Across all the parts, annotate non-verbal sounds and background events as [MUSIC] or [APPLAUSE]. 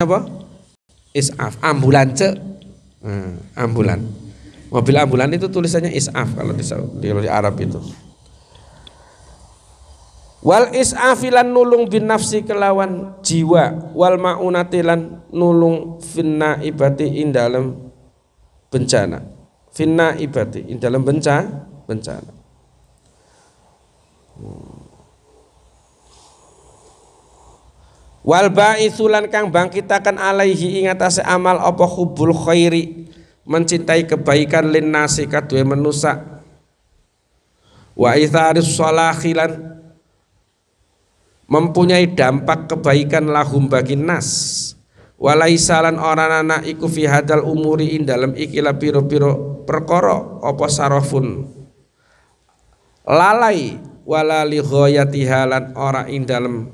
apa? Is'af, ambulanse. hmm, ambulan. Mobil ambulan itu tulisannya is'af kalau di, Saudi, di Arab itu. Wal is'afilan nulung bin nafsi kelawan jiwa wal maunatilan nulung finna ibati indalem bencana. Finna ibati indalem bencana bencana. Hmm. wal ba'itsulan kang bangkitaken alaihi ing atase amal apa hubul khairi mencintai kebaikan lin nasi kaduwe manusa wa itharis salahilan mempunyai dampak kebaikan lahum bagi nas salan orang anak iku fi hadal umuri in dalam ikila piro piro perkoro opo sarofun lalai walali halan ora in dalam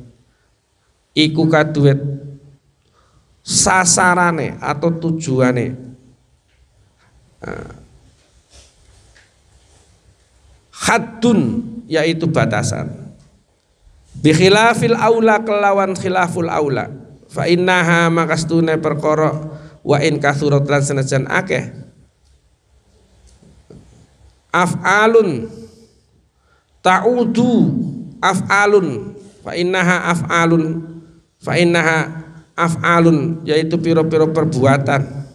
iku kaduet sasarane atau tujuane nah. hadun yaitu batasan bikhilafil aula kelawan khilaful aula fa innaha makastune perkara wa in kathurat lan senajan akeh af'alun ta'udu af'alun fa innaha af'alun innaha af'alun yaitu piro-piro perbuatan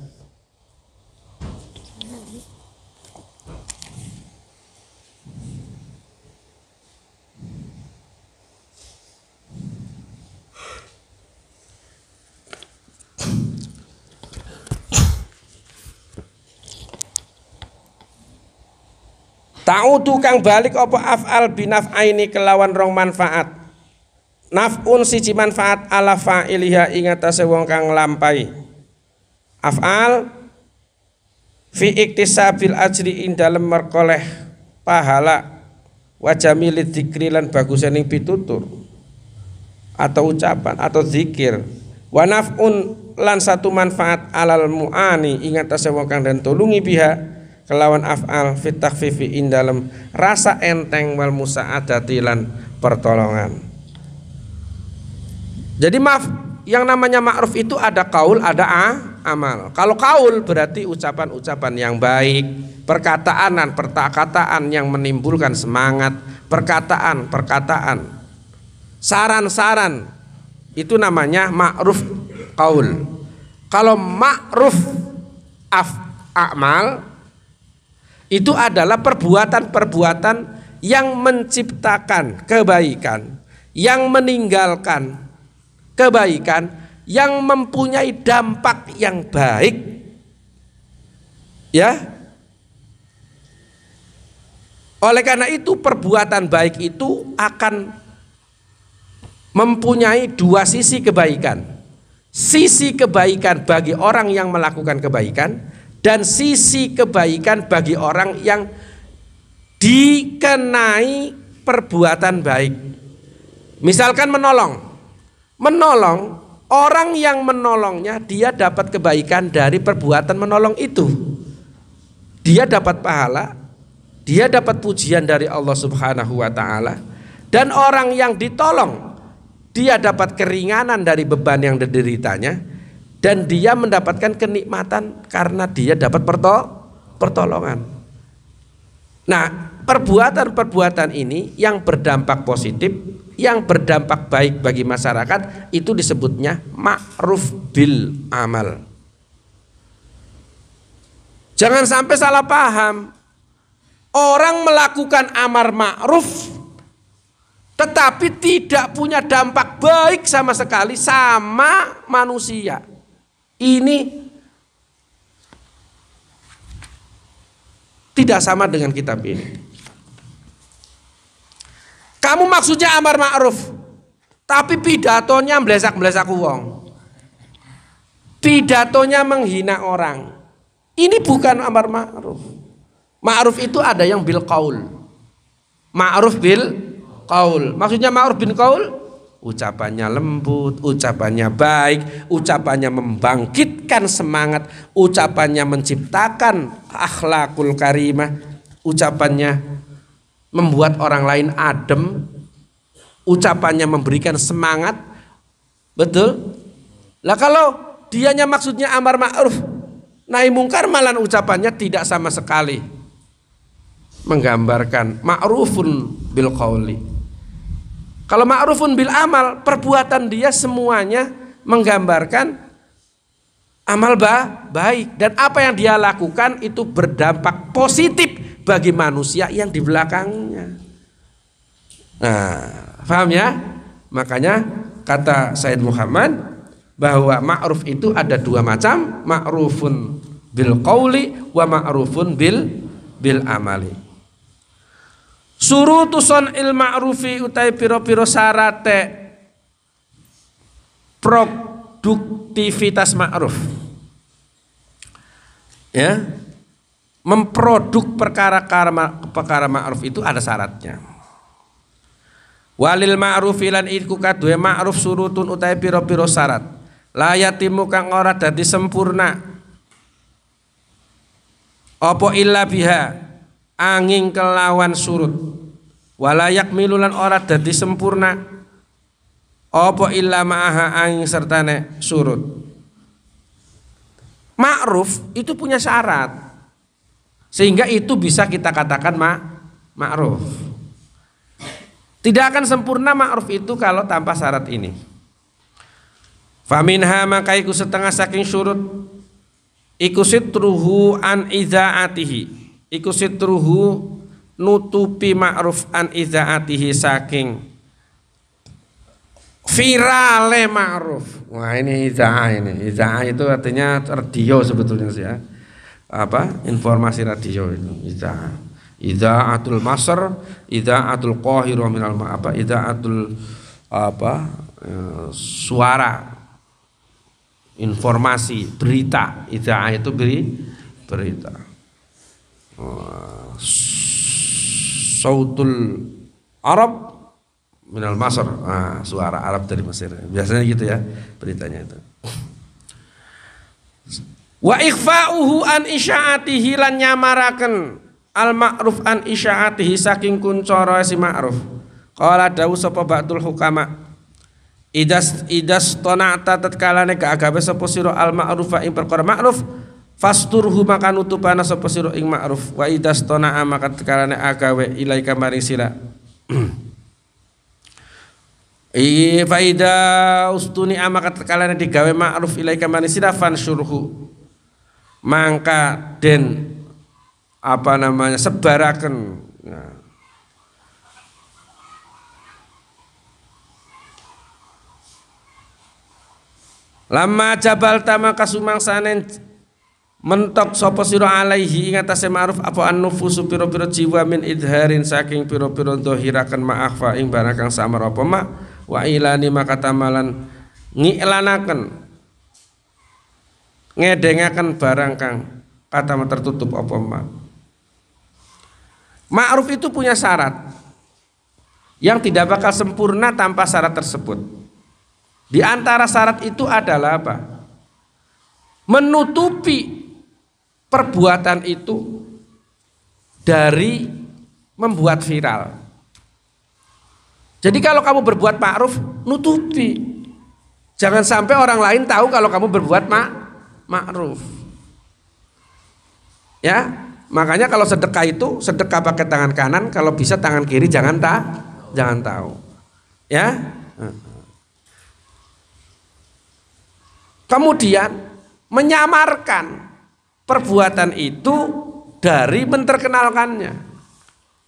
Tahu kang balik apa af'al binaf'aini kelawan rong manfaat naf'un siji manfaat ala fa'iliha ing wong kang lampai af'al fi iktisabil ajri ing dalem merkoleh pahala wa jamili dzikri lan bagus ning pitutur atau ucapan atau zikir wa naf'un lan satu manfaat alal muani ing wong kang den tulungi biha kelawan af'al fit takhfifi ing dalem rasa enteng wal musaadati lan pertolongan jadi maaf, yang namanya ma'ruf itu ada kaul, ada a, amal. Kalau kaul berarti ucapan-ucapan yang baik, perkataan dan perkataan yang menimbulkan semangat, perkataan-perkataan, saran-saran itu namanya ma'ruf kaul. Kalau ma'ruf af amal itu adalah perbuatan-perbuatan yang menciptakan kebaikan, yang meninggalkan kebaikan yang mempunyai dampak yang baik ya oleh karena itu perbuatan baik itu akan mempunyai dua sisi kebaikan sisi kebaikan bagi orang yang melakukan kebaikan dan sisi kebaikan bagi orang yang dikenai perbuatan baik misalkan menolong menolong orang yang menolongnya dia dapat kebaikan dari perbuatan menolong itu dia dapat pahala dia dapat pujian dari Allah Subhanahu wa taala dan orang yang ditolong dia dapat keringanan dari beban yang dideritanya dan dia mendapatkan kenikmatan karena dia dapat pertol pertolongan. Nah, perbuatan-perbuatan ini yang berdampak positif yang berdampak baik bagi masyarakat itu disebutnya ma'ruf bil amal. Jangan sampai salah paham. Orang melakukan amar ma'ruf tetapi tidak punya dampak baik sama sekali sama manusia. Ini tidak sama dengan kitab ini kamu maksudnya amar ma'ruf tapi pidatonya melesak melesak uang pidatonya menghina orang ini bukan amar ma'ruf ma'ruf itu ada yang bil Kaul. ma'ruf bil Kaul. maksudnya ma'ruf bin Kaul. ucapannya lembut, ucapannya baik, ucapannya membangkitkan semangat, ucapannya menciptakan akhlakul karimah, ucapannya membuat orang lain adem, ucapannya memberikan semangat. Betul? Lah kalau dianya maksudnya amar ma'ruf, nahi mungkar malah ucapannya tidak sama sekali. Menggambarkan ma'rufun bil qauli. Kalau ma'rufun bil amal, perbuatan dia semuanya menggambarkan amal ba baik dan apa yang dia lakukan itu berdampak positif bagi manusia yang di belakangnya. Nah, paham ya? Makanya kata Said Muhammad bahwa ma'ruf itu ada dua macam, ma'rufun bil qauli wa ma'rufun bil bil amali. Surutuson il ma'rufi utai piro-piro sarate produktivitas ma'ruf. Ya, memproduk perkara karma, perkara ma'ruf itu ada syaratnya. Walil ma'ruf ilan iku kadwe ma'ruf surutun utai piro-piro syarat. Layatimu kang ora dadi sempurna. Opo illa biha angin kelawan surut. Walayak milulan ora dadi sempurna. Opo illa ma'aha angin sertane surut. Ma'ruf itu punya syarat sehingga itu bisa kita katakan ma ma'ruf. Tidak akan sempurna ma'ruf itu kalau tanpa syarat ini. Faminha maka makaiku setengah saking syurut iku sitruhu an izaatihi iku sitruhu nutupi ma'ruf an izaatihi saking virale ma'ruf wah ini izaah ini izaah itu artinya radio sebetulnya sih ya apa informasi radio itu ida ida atul masr ida atul qahirah minal apa ida atul apa e, suara informasi berita ida itu beri berita oh, sautul Arab minal Masr nah, suara Arab dari Mesir biasanya gitu ya beritanya itu wa ikhfa'uhu an isya'atihi lan nyamaraken al ma'ruf an isya'atihi saking kuncara si ma'ruf qala dawu sapa ba'dul hukama idas idas tonata nek agawe sapa sira al ma'rufa ing perkara ma'ruf fasturhu maka nutupana sapa sira ing ma'ruf wa idas tonaa maka nek agawe ilaika maring sira Iya faida ustuni amakat tatkalane digawe ma'ruf ilaika maring fan surhu mangka den apa namanya sebarakan. Nah. Lama jabal tama kasumang sanen mentok sopo siro alaihi ingatase ma'ruf apa annufusu piro piro jiwa min idharin saking piro piro dohirakan ma'akhfa ing barakang samar apa ma wa ilani makatamalan tamalan Ngedengakan barang kang kata tertutup apa ma. Ma'ruf itu punya syarat yang tidak bakal sempurna tanpa syarat tersebut. Di antara syarat itu adalah apa? Menutupi perbuatan itu dari membuat viral. Jadi kalau kamu berbuat ma'ruf, nutupi. Jangan sampai orang lain tahu kalau kamu berbuat ma'ruf ma'ruf. Ya, makanya kalau sedekah itu sedekah pakai tangan kanan, kalau bisa tangan kiri jangan tak jangan tahu. Ya. Kemudian menyamarkan perbuatan itu dari menterkenalkannya.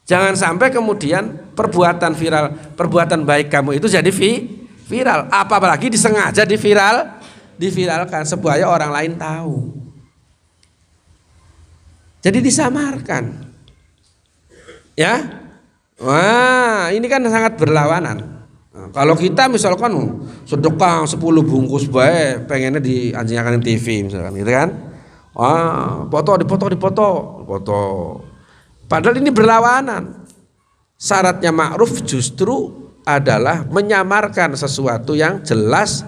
Jangan sampai kemudian perbuatan viral, perbuatan baik kamu itu jadi vi, viral, apalagi disengaja di viral diviralkan supaya orang lain tahu. Jadi disamarkan. Ya? Wah, ini kan sangat berlawanan. kalau kita misalkan oh, sedekah 10 bungkus baik pengennya dianjingkan di TV misalkan gitu kan. Wah, foto dipoto dipoto, foto. Padahal ini berlawanan. Syaratnya ma'ruf justru adalah menyamarkan sesuatu yang jelas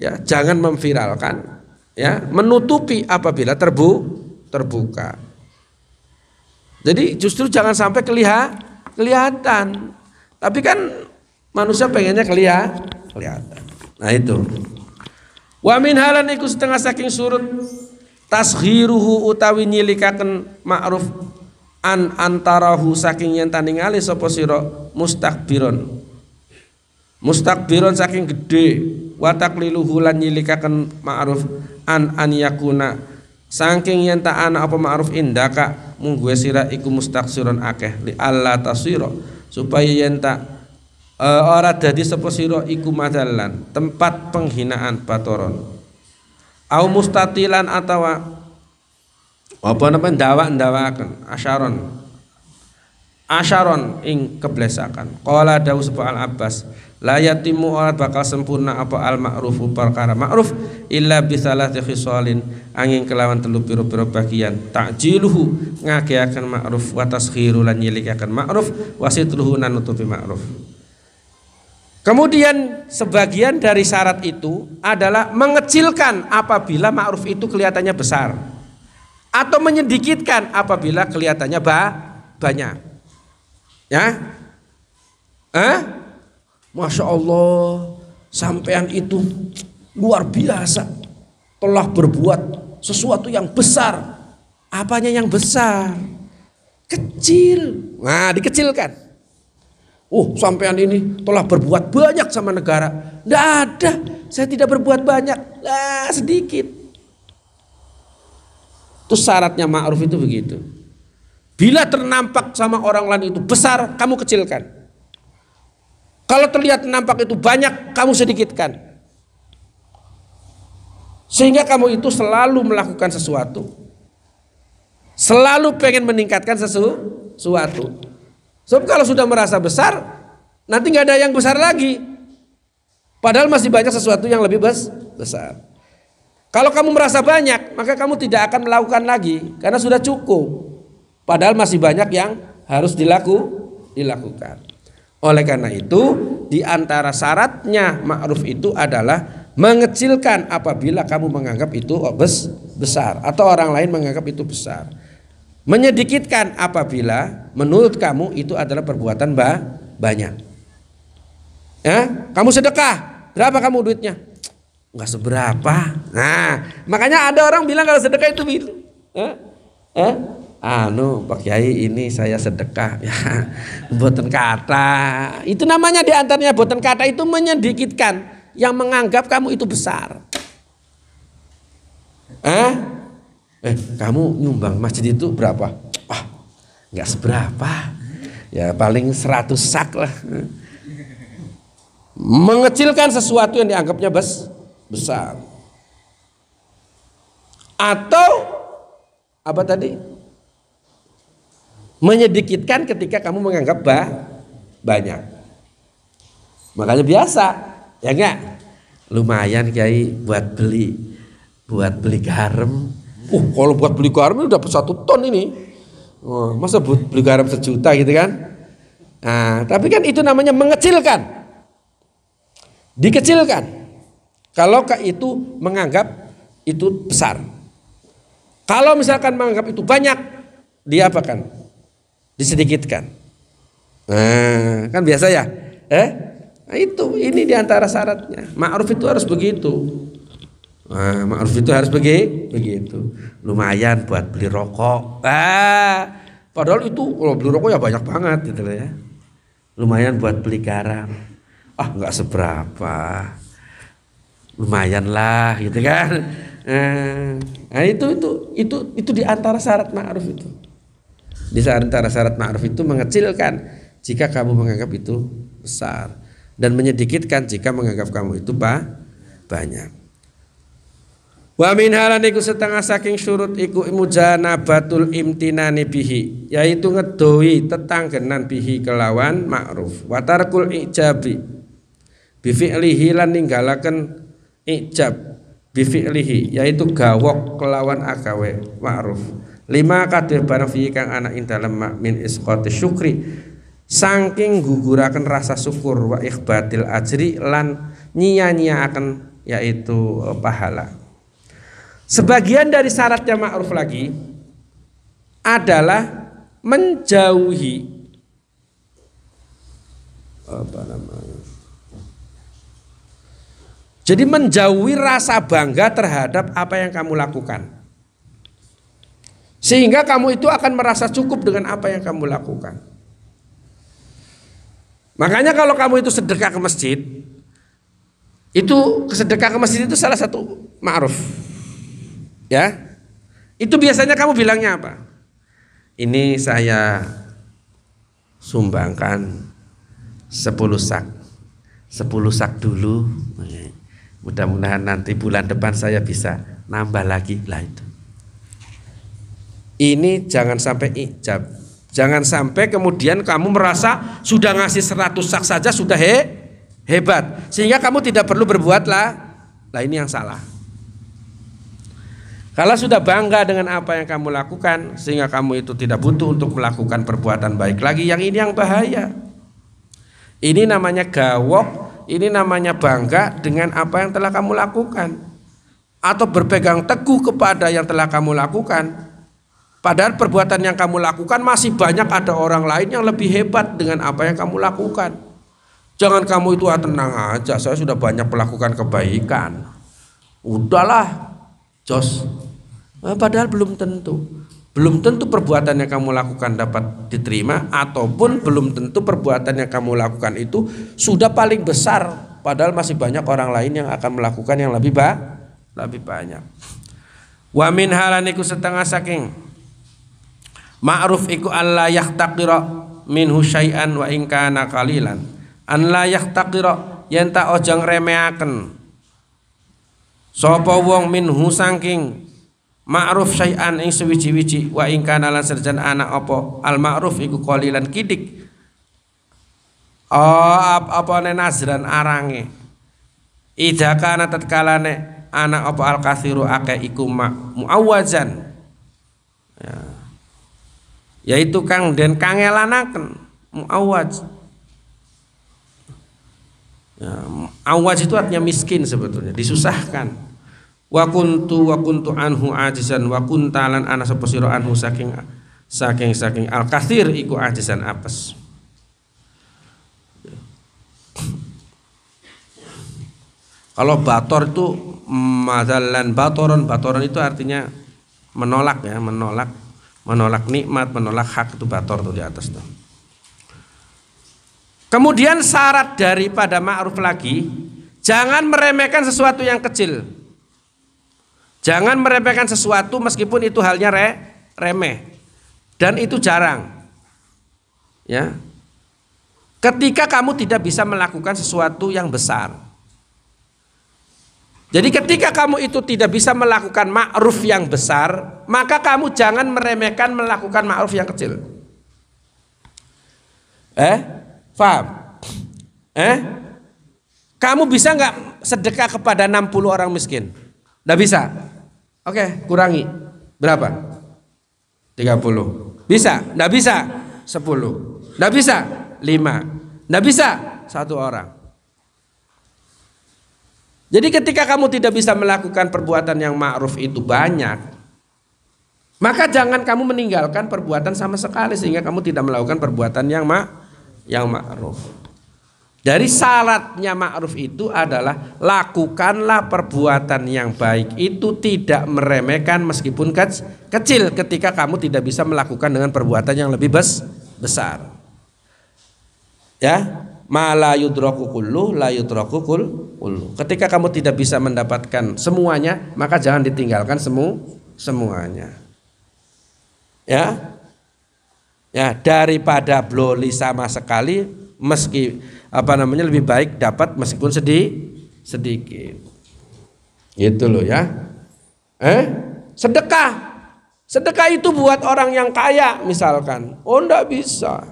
ya jangan memviralkan ya menutupi apabila terbu terbuka jadi justru jangan sampai keliha, kelihatan tapi kan manusia pengennya keliha, kelihatan nah itu wa min halan iku setengah saking surut tasghiruhu utawi nyilikaken ma'ruf an antarahu saking yen taningali sapa sira mustakbiron mustakbiron saking gede watak liluhu lan nyilikakan ma'ruf an an yakuna saking yenta tak ana apa ma'ruf indaka mungguwe sira iku mustaksiron akeh li Allah taswiro supaya yenta tak uh, ora dadi seposiro iku madalan tempat penghinaan batoron au mustatilan atawa apa namanya dawa-dawakan asyaron asyaron ing keblesakan kola dawu al abbas layatimu orang bakal sempurna apa al ma'ruf perkara ma'ruf illa bisalah khisalin angin kelawan telu piro-piro bagian takjiluhu ngakeakan ma'ruf wa taskhiru lan nyilikaken ma'ruf wasitruhu nan nutupi ma'ruf Kemudian sebagian dari syarat itu adalah mengecilkan apabila ma'ruf itu kelihatannya besar atau menyedikitkan apabila kelihatannya ba banyak. Ya? Eh? Masya Allah, sampean itu luar biasa. Telah berbuat sesuatu yang besar. Apanya yang besar? Kecil. Nah, dikecilkan. Oh, sampean ini telah berbuat banyak sama negara. Tidak ada, saya tidak berbuat banyak. Lah, sedikit. Itu syaratnya ma'ruf itu begitu. Bila ternampak sama orang lain itu besar, kamu kecilkan. Kalau terlihat nampak itu banyak, kamu sedikitkan. Sehingga kamu itu selalu melakukan sesuatu. Selalu pengen meningkatkan sesuatu. Sebab kalau sudah merasa besar, nanti nggak ada yang besar lagi. Padahal masih banyak sesuatu yang lebih besar. Kalau kamu merasa banyak, maka kamu tidak akan melakukan lagi karena sudah cukup. Padahal masih banyak yang harus dilaku, dilakukan. Oleh karena itu, di antara syaratnya ma'ruf itu adalah mengecilkan apabila kamu menganggap itu obes besar atau orang lain menganggap itu besar. Menyedikitkan apabila menurut kamu itu adalah perbuatan ba banyak. Ya, kamu sedekah, berapa kamu duitnya? Enggak seberapa. Nah, makanya ada orang bilang kalau sedekah itu biru. Eh? Eh? anu Pak Kiai ini saya sedekah [LAUGHS] ya boten kata itu namanya diantaranya boten kata itu menyedikitkan yang menganggap kamu itu besar eh eh kamu nyumbang masjid itu berapa ah nggak seberapa ya paling seratus sak lah mengecilkan sesuatu yang dianggapnya bes besar atau apa tadi menyedikitkan ketika kamu menganggap bah, banyak. Makanya biasa, ya enggak? Lumayan kiai buat beli buat beli garam. Uh, kalau buat beli garam udah satu ton ini. Oh, masa buat beli garam sejuta gitu kan? Nah, tapi kan itu namanya mengecilkan. Dikecilkan. Kalau itu menganggap itu besar. Kalau misalkan menganggap itu banyak, dia apa kan disedikitkan. Nah, kan biasa ya? Eh? Nah, itu ini diantara syaratnya. Ma'ruf itu harus begitu. Nah, ma'ruf itu harus begi, begitu. Lumayan buat beli rokok. Ah, padahal itu kalau beli rokok ya banyak banget gitu ya. Lumayan buat beli garam. Ah, nggak seberapa. Lumayan lah gitu kan. Eh, nah, itu itu itu itu diantara syarat ma'ruf itu. Di antara syarat ma'ruf itu mengecilkan jika kamu menganggap itu besar dan menyedikitkan jika menganggap kamu itu ba banyak. Wa min halan iku setengah saking surut iku mujanabatul imtinani bihi yaitu ngedoi tetanggenan bihi kelawan ma'ruf wa tarkul ijabi bi fi'lihi lan ninggalaken ijab bi fi'lihi yaitu gawok kelawan agawe ma'ruf lima kadir barang fi kang anak ing dalem min isqati syukri saking guguraken rasa syukur wa ikhbatil ajri lan nyia-nyia akan yaitu eh, pahala sebagian dari syaratnya ma'ruf lagi adalah menjauhi apa namanya jadi menjauhi rasa bangga terhadap apa yang kamu lakukan sehingga kamu itu akan merasa cukup dengan apa yang kamu lakukan. Makanya kalau kamu itu sedekah ke masjid, itu sedekah ke masjid itu salah satu ma'ruf. Ya. Itu biasanya kamu bilangnya apa? Ini saya sumbangkan 10 sak. 10 sak dulu. Mudah-mudahan nanti bulan depan saya bisa nambah lagi lah itu. Ini jangan sampai ijab. Jangan sampai kemudian kamu merasa sudah ngasih 100 sak saja sudah he, hebat. Sehingga kamu tidak perlu berbuat lah. Lah ini yang salah. Kalau sudah bangga dengan apa yang kamu lakukan sehingga kamu itu tidak butuh untuk melakukan perbuatan baik lagi, yang ini yang bahaya. Ini namanya gawok, ini namanya bangga dengan apa yang telah kamu lakukan atau berpegang teguh kepada yang telah kamu lakukan Padahal perbuatan yang kamu lakukan masih banyak ada orang lain yang lebih hebat dengan apa yang kamu lakukan. Jangan kamu itu ah, tenang aja, saya sudah banyak melakukan kebaikan. Udahlah, jos. Nah, padahal belum tentu. Belum tentu perbuatan yang kamu lakukan dapat diterima ataupun belum tentu perbuatan yang kamu lakukan itu sudah paling besar padahal masih banyak orang lain yang akan melakukan yang lebih ba lebih banyak. Wamin halaniku setengah saking ma'ruf iku la yahtaqira min husyai'an wa in kana qalilan an la yahtaqira yen tak aja ngremeaken sapa wong min husangking ma'ruf syai'an ing suwici wiji wa in kana lan serjan anak apa al ma'ruf iku qalilan kidik oh, ap apa ne nazran arange Ida kana ne anak apa al kathiru akeh iku muawazan yaitu kang den kangelanaken muawaj ya, awaj itu artinya miskin sebetulnya disusahkan wa kuntu wa kuntu anhu ajisan wa kuntalan ana sapa anhu saking saking saking al kathir iku ajisan apes kalau bator itu mm, madalan batoron batoron itu artinya menolak ya menolak menolak nikmat, menolak hak itu bator tuh di atas tuh. Kemudian syarat daripada ma'ruf lagi, jangan meremehkan sesuatu yang kecil. Jangan meremehkan sesuatu meskipun itu halnya re, remeh dan itu jarang. Ya. Ketika kamu tidak bisa melakukan sesuatu yang besar. Jadi ketika kamu itu tidak bisa melakukan ma'ruf yang besar, maka kamu jangan meremehkan melakukan ma'ruf yang kecil. Eh, faham? Eh, kamu bisa nggak sedekah kepada 60 orang miskin? Nggak bisa. Oke, kurangi. Berapa? 30. Bisa? Nggak bisa. 10. Nggak bisa. 5. Nggak bisa. Satu orang. Jadi ketika kamu tidak bisa melakukan perbuatan yang ma'ruf itu banyak, maka jangan kamu meninggalkan perbuatan sama sekali sehingga kamu tidak melakukan perbuatan yang ma yang ma'ruf. Dari syaratnya ma'ruf itu adalah lakukanlah perbuatan yang baik itu tidak meremehkan meskipun kecil ketika kamu tidak bisa melakukan dengan perbuatan yang lebih bes besar. Ya, mala yudraku kullu la Ketika kamu tidak bisa mendapatkan semuanya, maka jangan ditinggalkan semu semuanya ya ya daripada bloli sama sekali meski apa namanya lebih baik dapat meskipun sedih sedikit gitu loh ya eh sedekah sedekah itu buat orang yang kaya misalkan oh enggak bisa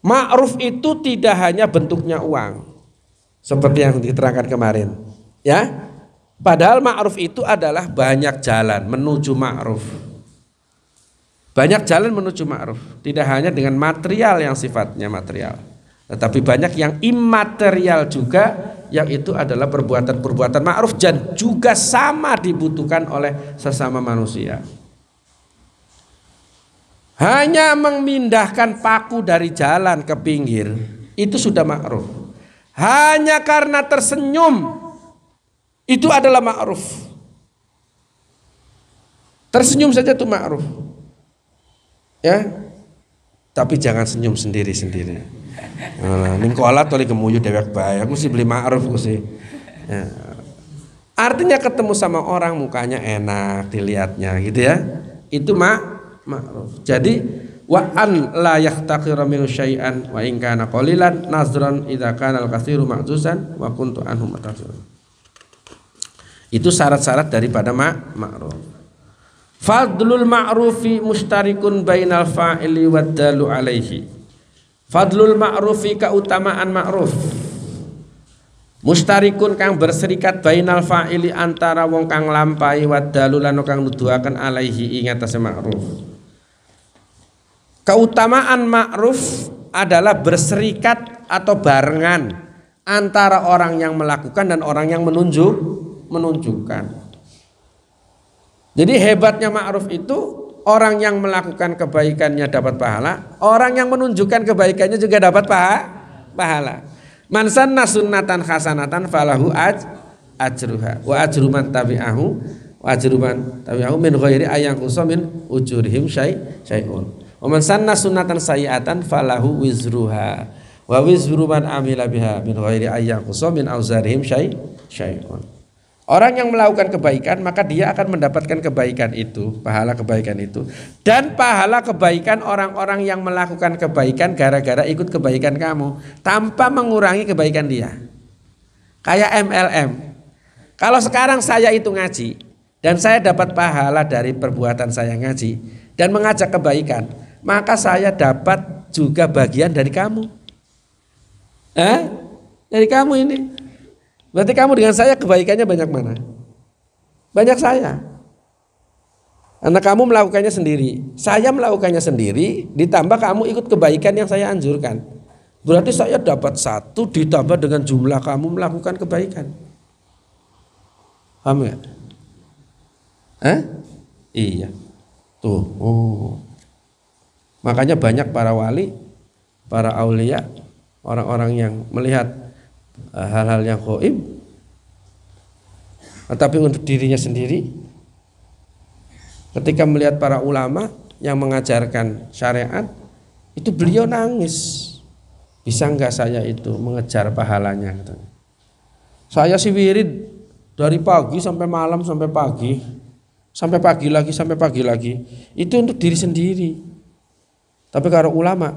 ma'ruf itu tidak hanya bentuknya uang seperti yang diterangkan kemarin ya padahal ma'ruf itu adalah banyak jalan menuju ma'ruf banyak jalan menuju ma'ruf, tidak hanya dengan material yang sifatnya material, tetapi banyak yang imaterial juga yang itu adalah perbuatan-perbuatan ma'ruf dan juga sama dibutuhkan oleh sesama manusia. Hanya memindahkan paku dari jalan ke pinggir itu sudah ma'ruf. Hanya karena tersenyum itu adalah ma'ruf. Tersenyum saja itu ma'ruf ya tapi jangan senyum sendiri-sendiri nah, ning kualat oleh gemuyu dewek bayar aku sih beli ma'ruf aku sih ya. artinya ketemu sama orang mukanya enak dilihatnya gitu ya itu mak ma'ruf jadi wa an la yahtaqiru min syai'an wa in kana qalilan nazran idza kana al-katsiru makzusan wa kuntu anhu matazun. Itu syarat-syarat daripada mak ma'ruf. Fadlul ma'rufi mustarikun bainal fa'ili waddalu alaihi. Fadlul ma'rufi keutamaan ma'ruf. Mustarikun kang berserikat bainal fa'ili antara wong kang lampai waddalu lan kang nuduhakan alaihi ing atase ma'ruf. Keutamaan ma'ruf adalah berserikat atau barengan antara orang yang melakukan dan orang yang menunjuk menunjukkan. Jadi hebatnya ma'ruf itu orang yang melakukan kebaikannya dapat pahala, orang yang menunjukkan kebaikannya juga dapat paha, pahala. Man sanna sunnatan khasanatan falahu aj ajruha wa ajru man tabi'ahu wa ajru man tabi'ahu min ghairi ayang min ujurihim syai syai'un. Wa man sanna sunnatan sayi'atan falahu wizruha wa wizru man amila biha min ghairi ayang min auzarihim syai syai'un. Orang yang melakukan kebaikan maka dia akan mendapatkan kebaikan itu, pahala kebaikan itu. Dan pahala kebaikan orang-orang yang melakukan kebaikan gara-gara ikut kebaikan kamu tanpa mengurangi kebaikan dia. Kayak MLM. Kalau sekarang saya itu ngaji dan saya dapat pahala dari perbuatan saya ngaji dan mengajak kebaikan, maka saya dapat juga bagian dari kamu. Eh? Dari kamu ini. Berarti kamu dengan saya kebaikannya banyak mana? Banyak saya. Anak kamu melakukannya sendiri. Saya melakukannya sendiri, ditambah kamu ikut kebaikan yang saya anjurkan. Berarti saya dapat satu ditambah dengan jumlah kamu melakukan kebaikan. Paham ya eh Iya. Tuh. Oh. Makanya banyak para wali, para aulia, orang-orang yang melihat Ah, hal-hal yang goib tetapi nah, untuk dirinya sendiri ketika melihat para ulama yang mengajarkan syariat itu beliau nangis bisa nggak saya itu mengejar pahalanya saya si wirid dari pagi sampai malam sampai pagi sampai pagi lagi sampai pagi lagi itu untuk diri sendiri tapi kalau ulama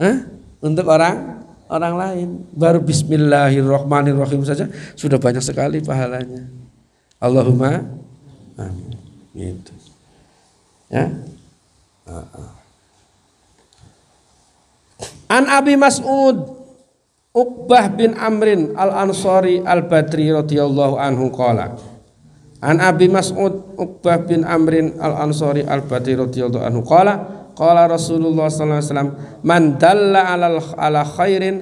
eh? untuk orang orang lain. Baru bismillahirrahmanirrahim saja sudah banyak sekali pahalanya. Allahumma amin. Gitu. Ya. Ah, ah. An Abi Mas'ud Uqbah bin Amrin Al-Ansari Al-Badri radhiyallahu anhu kala. An Abi Mas'ud Uqbah bin Amrin Al-Ansari Al-Badri radhiyallahu anhu kala. Qala Rasulullah sallallahu alaihi wasallam, "Man dalla ala, ala khairin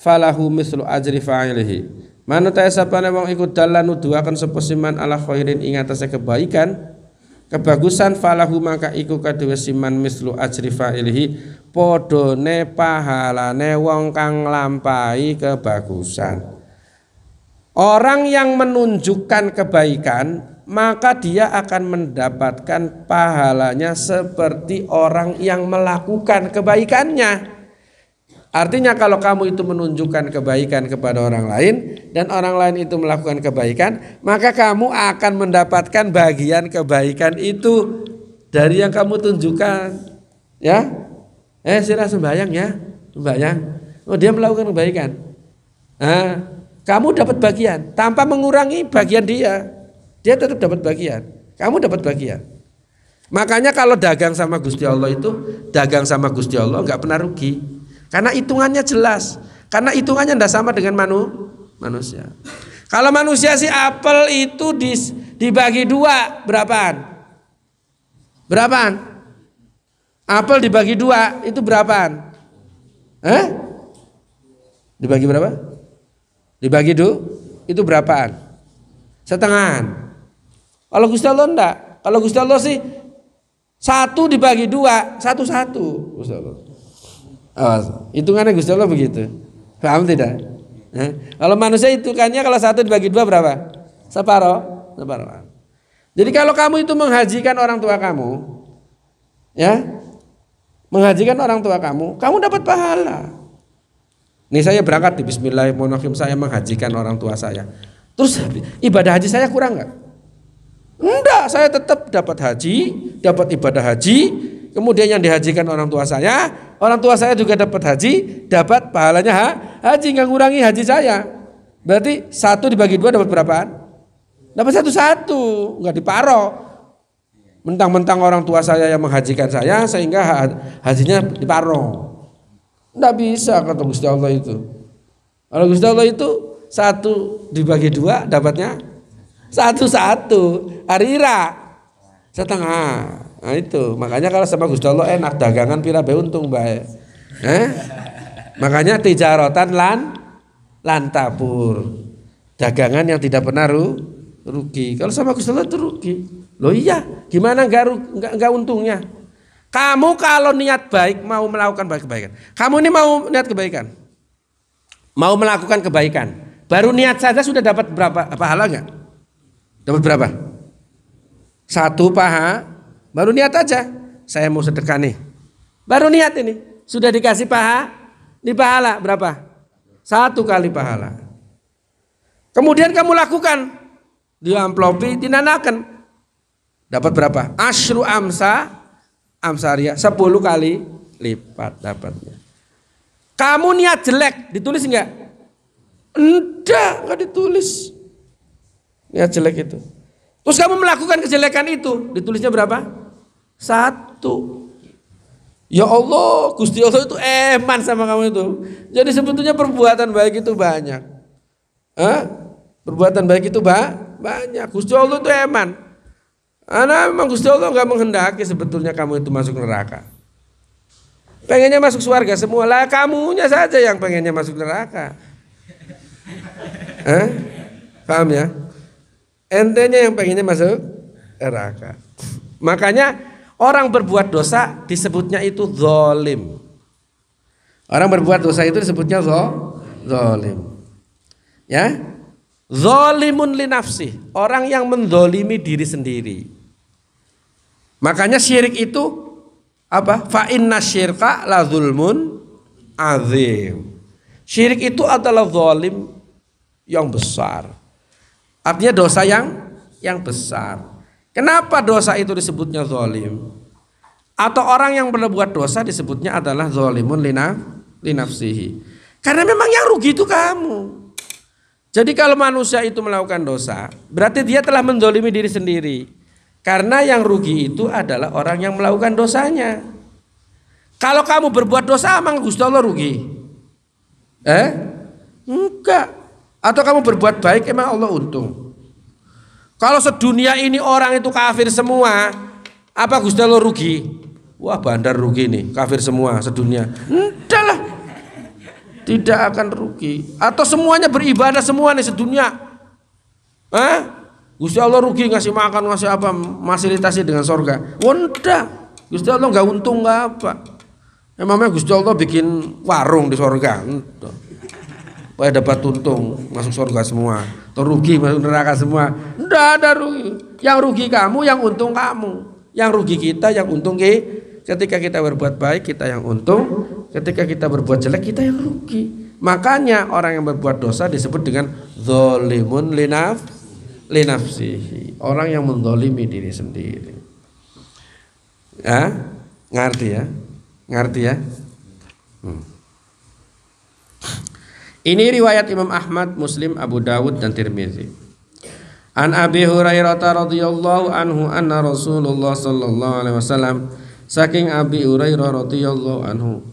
falahu mislu ajri fa'ilihi." Manu ta sapane wong iku dalla nuduhaken sapa siman ala khairin ing atase kebaikan, kebagusan falahu maka iku kaduwe siman mislu ajri fa'ilihi padane pahalane wong kang nglampahi kebagusan. Orang yang menunjukkan kebaikan maka dia akan mendapatkan pahalanya seperti orang yang melakukan kebaikannya. Artinya kalau kamu itu menunjukkan kebaikan kepada orang lain dan orang lain itu melakukan kebaikan, maka kamu akan mendapatkan bagian kebaikan itu dari yang kamu tunjukkan. Ya. Eh sila sembayang ya, Sembahyang. Oh dia melakukan kebaikan. Nah, kamu dapat bagian tanpa mengurangi bagian dia dia tetap dapat bagian. Kamu dapat bagian. Makanya kalau dagang sama Gusti Allah itu dagang sama Gusti Allah nggak pernah rugi. Karena hitungannya jelas. Karena hitungannya tidak sama dengan manu, manusia. Kalau manusia sih apel itu dis, dibagi dua berapaan? Berapaan? Apel dibagi dua itu berapaan? Eh? Dibagi berapa? Dibagi dua itu berapaan? Setengah. Kalau Gusti Allah enggak. Kalau Gusti Allah sih satu dibagi dua, satu-satu. Gusti Allah. Awas. Hitungannya Gusti Allah begitu. Paham tidak? Nah, kalau manusia itu hitungannya kalau satu dibagi dua berapa? Separo, separo. Jadi kalau kamu itu menghajikan orang tua kamu, ya, menghajikan orang tua kamu, kamu dapat pahala. Nih saya berangkat di Bismillahirrahmanirrahim saya menghajikan orang tua saya. Terus ibadah haji saya kurang nggak? Enggak, saya tetap dapat haji, dapat ibadah haji. Kemudian yang dihajikan orang tua saya, orang tua saya juga dapat haji, dapat pahalanya ha? haji nggak ngurangi haji saya. Berarti satu dibagi dua dapat berapa? Dapat satu-satu, nggak diparo. Mentang-mentang orang tua saya yang menghajikan saya sehingga hajinya diparo. Nggak bisa kata Gusti Allah itu. Kalau Gusti Allah itu satu dibagi dua dapatnya satu-satu arira setengah nah itu makanya kalau sama Gus Allah enak dagangan pira untung baik eh? makanya tijarotan lan lantapur, dagangan yang tidak pernah ru, rugi kalau sama Gus Allah itu rugi lo iya gimana nggak nggak nggak untungnya kamu kalau niat baik mau melakukan baik kebaikan kamu ini mau niat kebaikan mau melakukan kebaikan baru niat saja sudah dapat berapa pahala nggak Dapat berapa? Satu paha, baru niat aja. Saya mau sedekah nih. Baru niat ini. Sudah dikasih paha, ini pahala berapa? Satu kali pahala. Kemudian kamu lakukan. Di amplopi, dinanakan. Dapat berapa? Ashru amsa, amsaria. Sepuluh kali lipat dapatnya. Kamu niat jelek, ditulis enggak? Enggak, enggak ditulis. Niat ya, jelek itu. Terus kamu melakukan kejelekan itu, ditulisnya berapa? Satu. Ya Allah, Gusti Allah itu eman sama kamu itu. Jadi sebetulnya perbuatan baik itu banyak. Hah? Perbuatan baik itu ba banyak. Gusti Allah itu eman. Anak memang Gusti Allah nggak menghendaki sebetulnya kamu itu masuk neraka. Pengennya masuk surga semua lah kamunya saja yang pengennya masuk neraka. Eh? Paham ya? entenya yang pengennya masuk neraka. Makanya orang berbuat dosa disebutnya itu zolim. Orang berbuat dosa itu disebutnya zo, zolim. Ya, zolimun linafsi. Orang yang mendolimi diri sendiri. Makanya syirik itu apa? Fa inna syirka la zulmun azim. Syirik itu adalah zolim yang besar. Artinya dosa yang yang besar. Kenapa dosa itu disebutnya zalim? Atau orang yang berbuat dosa disebutnya adalah zalimun lina linafsihi. Karena memang yang rugi itu kamu. Jadi kalau manusia itu melakukan dosa, berarti dia telah menzolimi diri sendiri. Karena yang rugi itu adalah orang yang melakukan dosanya. Kalau kamu berbuat dosa, emang Gusti Allah rugi? Eh? Enggak. Atau kamu berbuat baik emang Allah untung. Kalau sedunia ini orang itu kafir semua, apa Gusti Allah rugi? Wah bandar rugi nih, kafir semua sedunia. Entahlah, tidak akan rugi. Atau semuanya beribadah semua nih sedunia. Eh? Gusti Allah rugi ngasih makan ngasih apa fasilitasi dengan sorga. Wanda, Gusti Allah nggak untung nggak apa. Emangnya Gusti Allah bikin warung di sorga. Entah pada dapat untung masuk surga semua atau rugi masuk neraka semua tidak ada rugi yang rugi kamu yang untung kamu yang rugi kita yang untung ke ketika kita berbuat baik kita yang untung ketika kita berbuat jelek kita yang rugi makanya orang yang berbuat dosa disebut dengan zolimun linaf linafsihi orang yang mendolimi diri sendiri ya ngerti ya ngerti ya hmm. Ini riwayat Imam Ahmad, Muslim, Abu Dawud dan Tirmizi. An Abi Hurairah radhiyallahu anhu anna Rasulullah sallallahu alaihi wasallam saking Abi Hurairah radhiyallahu anhu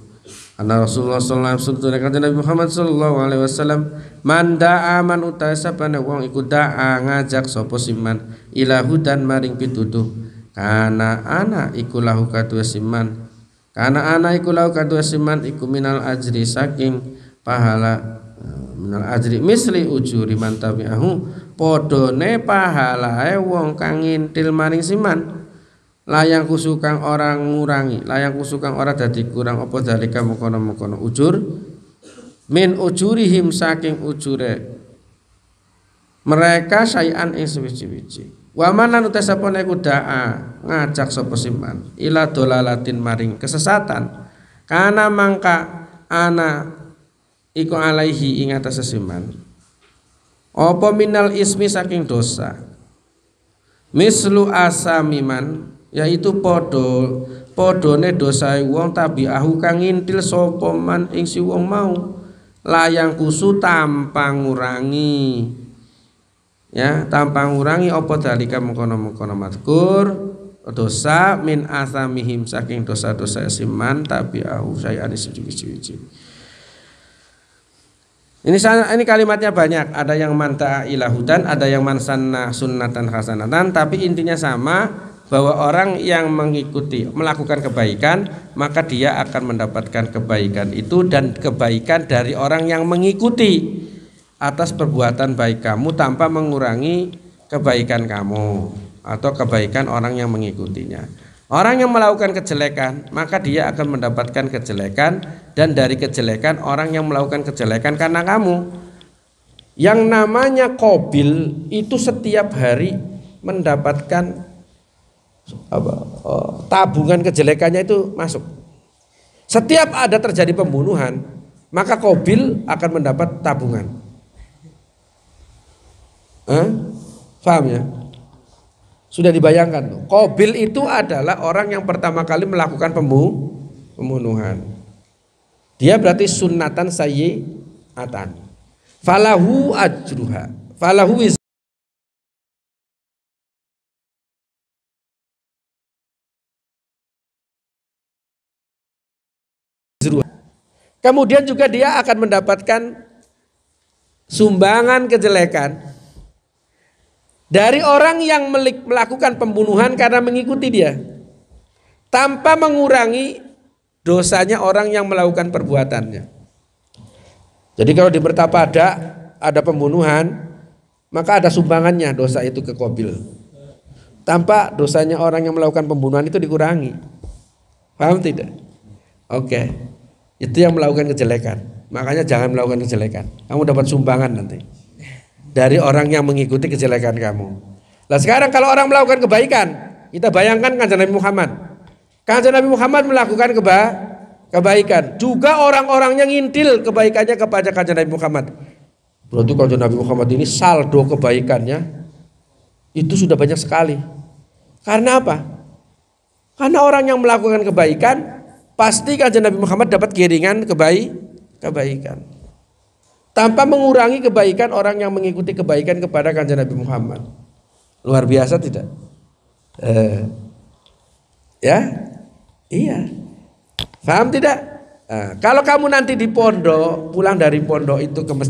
anna Rasulullah sallallahu alaihi wasallam sabda Nabi Muhammad sallallahu alaihi wasallam man da'a man utai sapane wong iku da'a ngajak sapa siman ila hudan maring pituduh kana ana iku lahu kadua siman kana ana iku lahu kadua siman iku minal ajri saking pahala minal ajri misli ujuri man tabi'ahu padane pahalae wong kang ngintil maring siman layang kusukang orang ngurangi layang kusukang orang dadi kurang apa dalika mengkono mukono ujur min ujurihim saking ujure mereka sayan ing suwi wiji Waman lan utas ngajak sapa siman ila dolalatin maring kesesatan kana mangka ana iku alaihi ing atas sesiman apa minal ismi saking dosa mislu asamiman yaitu podo podone dosa wong tapi kang ngintil sopoman ing si wong mau layang kusu tanpa ngurangi ya tanpa ngurangi opo dalika mengkono-mengkono matkur dosa min asamihim saking dosa-dosa siman tapi saya anis siji-siji ini ini kalimatnya banyak, ada yang manta ilahutan, ada yang mansana sunnatan hasanatan, tapi intinya sama bahwa orang yang mengikuti melakukan kebaikan maka dia akan mendapatkan kebaikan itu dan kebaikan dari orang yang mengikuti atas perbuatan baik kamu tanpa mengurangi kebaikan kamu atau kebaikan orang yang mengikutinya. Orang yang melakukan kejelekan, maka dia akan mendapatkan kejelekan dan dari kejelekan orang yang melakukan kejelekan karena kamu. Yang namanya kobil itu setiap hari mendapatkan apa, eh, tabungan kejelekannya itu masuk. Setiap ada terjadi pembunuhan, maka kobil akan mendapat tabungan. eh, faham ya? Sudah dibayangkan tuh. Kobil itu adalah orang yang pertama kali melakukan pembunuhan. Dia berarti sunatan atan. Falahu ajruha. Falahu is Kemudian juga dia akan mendapatkan sumbangan kejelekan dari orang yang melakukan pembunuhan karena mengikuti dia tanpa mengurangi dosanya orang yang melakukan perbuatannya. Jadi kalau di pertapa ada pembunuhan, maka ada sumbangannya dosa itu ke Kobil. Tanpa dosanya orang yang melakukan pembunuhan itu dikurangi. Paham tidak? Oke. Itu yang melakukan kejelekan. Makanya jangan melakukan kejelekan. Kamu dapat sumbangan nanti dari orang yang mengikuti kejelekan kamu. Nah sekarang kalau orang melakukan kebaikan, kita bayangkan kanjeng Nabi Muhammad. Kanjeng Nabi Muhammad melakukan keba kebaikan. Juga orang-orang yang ngintil kebaikannya kepada kanjeng Nabi Muhammad. Berarti kanjeng Nabi Muhammad ini saldo kebaikannya itu sudah banyak sekali. Karena apa? Karena orang yang melakukan kebaikan pasti kanjeng Nabi Muhammad dapat giringan kebaik kebaikan tanpa mengurangi kebaikan orang yang mengikuti kebaikan kepada kanjeng Nabi Muhammad. Luar biasa tidak? Eh, ya, iya. paham tidak? Eh, kalau kamu nanti di pondok, pulang dari pondok itu ke masjid.